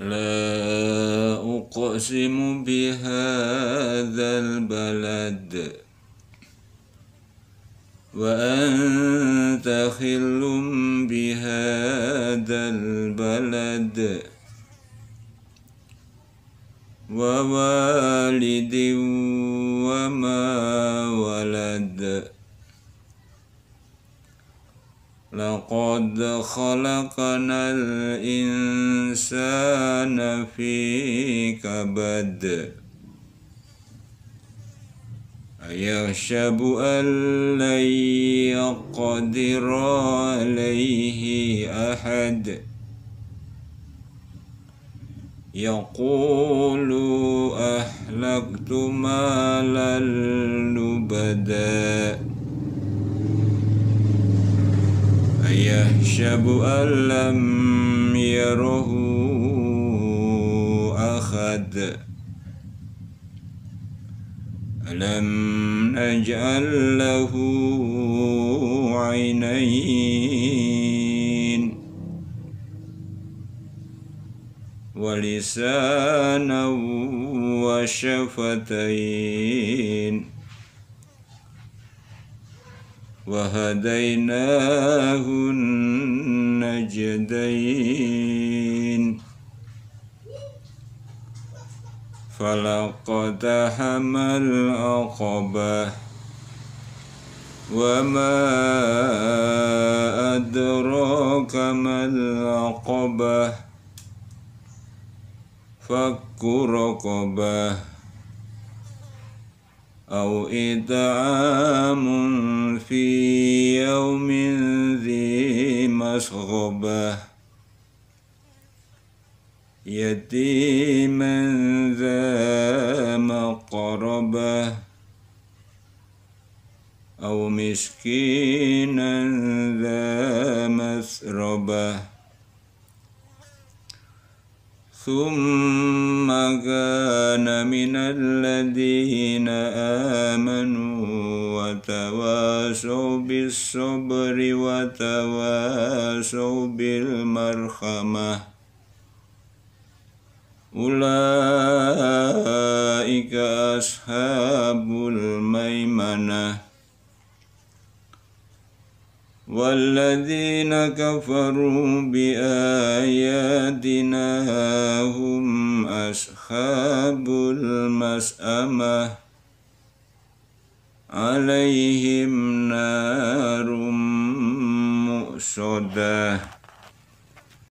لا أقسم بهذا البلد وأنت خل بهذا البلد ووالد وما ولد لقد خلقنا الإنسان في كبد أيحسب أن لن يقدر عليه أحد يقول أهلكت مالا لبدا يحشب أن لم يره أحد ألم نجعل له عينين ولسانا وشفتين وهديناه النجدين فلقتحم العقبة وما أدراك ما العقبة فك رقبه أو إطعام في يوم ذي مسغبة يتيما ذا مقربة أو مسكينا ذا مثربة ثم كان من الذين آمنوا وتواسوا بالصبر وتواسوا بالمرحمة أولئك أصحاب الميمنة والذين كفروا بآياتنا هم أصحاب المسأمة عليهم نار مؤصده